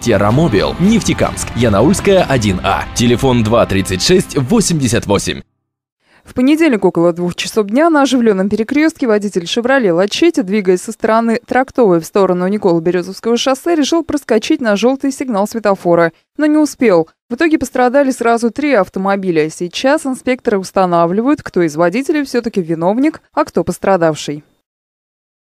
Террамобил, Нефтекамск, Янаульская, 1А, телефон 236 88. В понедельник около двух часов дня на оживленном перекрестке водитель «Шевроле Лачете», двигаясь со стороны трактовой в сторону Никола-Березовского шоссе, решил проскочить на желтый сигнал светофора, но не успел. В итоге пострадали сразу три автомобиля. Сейчас инспекторы устанавливают, кто из водителей все-таки виновник, а кто пострадавший.